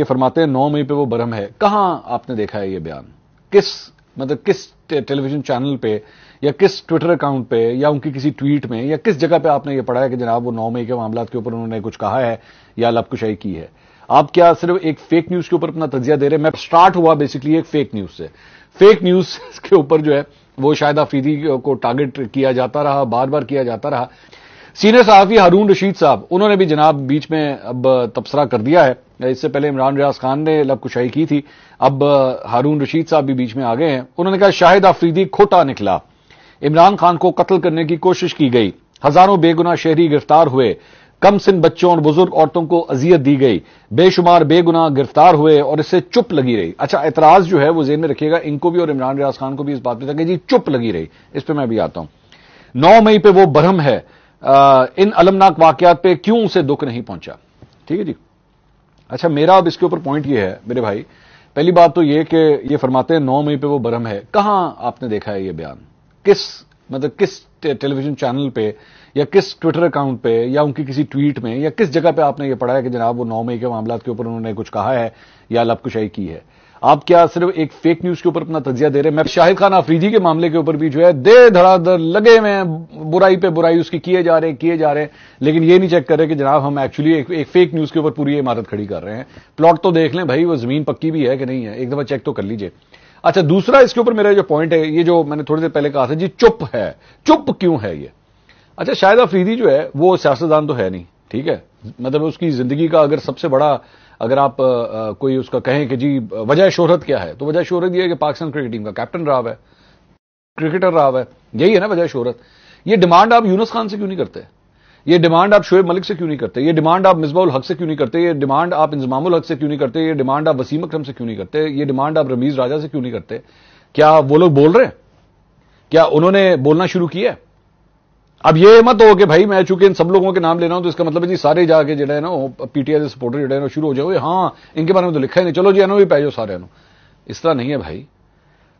ये फरमाते हैं नौ मई पे वो बरम है कहां आपने देखा है ये बयान किस मतलब किस टेलीविजन चैनल पे या किस ट्विटर अकाउंट पे या उनकी किसी ट्वीट में या किस जगह पे आपने ये पढ़ा है कि जनाब वो नौ मई के मामला के ऊपर उन्होंने कुछ कहा है या लपकुशाई की है आप क्या सिर्फ एक फेक न्यूज के ऊपर अपना तजिया दे रहे हैं मैं स्टार्ट हुआ बेसिकली एक फेक न्यूज से फेक न्यूज के ऊपर जो है वो शायद अफीदी को टारगेट किया जाता रहा बार बार किया जाता रहा सीनियर सहाफी हारून रशीद साहब उन्होंने भी जनाब बीच में अब तबसरा कर दिया है इससे पहले इमरान रियाज खान ने लबकुशाही की थी अब हारून रशीद साहब भी बीच में आ गए हैं उन्होंने कहा शाहिद आफरीदी खोटा निकला इमरान खान को कत्ल करने की कोशिश की गई हजारों बेगुना शहरी गिरफ्तार हुए कम सिन बच्चों और बुजुर्ग औरतों को अजियत दी गई बेशुमार बेगुना गिरफ्तार हुए और इससे चुप लगी रही अच्छा एतराज जो है वो जेन में रखिएगा इनको भी और इमरान रियाज खान को भी इस बात पर था जी चुप लगी रही इस पर मैं भी आता हूं नौ मई पर वो बरहम है आ, इन अलमनाक वाकत पर क्यों उसे दुख नहीं पहुंचा ठीक है जी अच्छा मेरा अब इसके ऊपर पॉइंट ये है मेरे भाई पहली बात तो ये कि ये फरमाते हैं नौ मई पे वो बरम है कहां आपने देखा है ये बयान किस मतलब किस टेलीविजन चैनल पे या किस ट्विटर अकाउंट पे या उनकी किसी ट्वीट में या किस जगह पे आपने ये पढ़ा है कि जनाब वो नौ मई के मामला के ऊपर उन्होंने कुछ कहा है या लबकुशाही की है आप क्या सिर्फ एक फेक न्यूज के ऊपर अपना तजिया दे रहे हैं मैं शाहिद खान आफरीदी के मामले के ऊपर भी जो है दे धड़ाधड़ लगे हुए हैं बुराई पे बुराई उसकी किए जा रहे हैं किए जा रहे हैं लेकिन ये नहीं चेक कर रहे कि जनाब हम एक्चुअली एक, एक फेक न्यूज के ऊपर पूरी इमारत खड़ी कर रहे हैं प्लॉट तो देख लें भाई वो जमीन पक्की भी है कि नहीं है एक दफा चेक तो कर लीजिए अच्छा दूसरा इसके ऊपर मेरा जो पॉइंट है ये जो मैंने थोड़ी देर पहले कहा था जी चुप है चुप क्यों है ये अच्छा शाहिद अफरीदी जो है वो सियासतदान तो है नहीं ठीक है मतलब उसकी जिंदगी का अगर सबसे बड़ा अगर आप आ, कोई उसका कहें कि जी वजह शोहरत क्या है तो वजह शोहरत यह है कि पाकिस्तान क्रिकेट टीम का कैप्टन रहा है क्रिकेटर रहा है यही है ना वजह शोहरत ये डिमांड आप यूनस खान से क्यों नहीं करते ये डिमांड आप शोएब मलिक से क्यों नहीं करते ये डिमांड आप मिसबाउल हक से क्यों नहीं करते ये डिमांड आप इंजमामुल हक से क्यों नहीं करते ये डिमांड आप वसीम अक्रम से क्यों नहीं करते ये डिमांड आप रमीज राजा से क्यों नहीं करते क्या वो लोग बोल रहे हैं क्या उन्होंने बोलना शुरू किया है अब ये मत हो कि भाई मैं चूंकि इन सब लोगों के नाम ले रहा हूं तो इसका मतलब है जी सारे जाके जो है ना पीटीआई के सपोर्टर जो है ना शुरू हो जाओ हाँ इनके बारे में तो लिखा ही नहीं चलो जी एनओ भी पै जाओ सारे इस तरह नहीं है भाई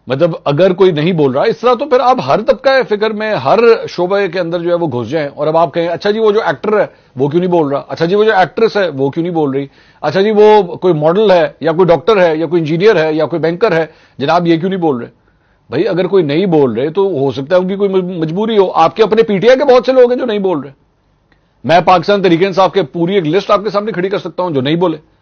मतलब अगर कोई नहीं बोल रहा इस तरह तो फिर आप हर तबका फिक्र में हर शोबे के अंदर जो है वो घुस जाए और अब आप कहें अच्छा जी वो जो एक्टर है वो क्यों नहीं बोल रहा अच्छा जी वो जो एक्ट्रेस है वो क्यों नहीं बोल रही अच्छा जी वो कोई मॉडल है या कोई डॉक्टर है या कोई इंजीनियर है या कोई बैंकर है जनाब ये क्यों नहीं बोल रहे भाई अगर कोई नहीं बोल रहे तो हो सकता है उनकी कोई मजबूरी हो आपके अपने पीटीआई के बहुत से लोग हैं जो नहीं बोल रहे मैं पाकिस्तान तरीके इंसाफ के पूरी एक लिस्ट आपके सामने खड़ी कर सकता हूं जो नहीं बोले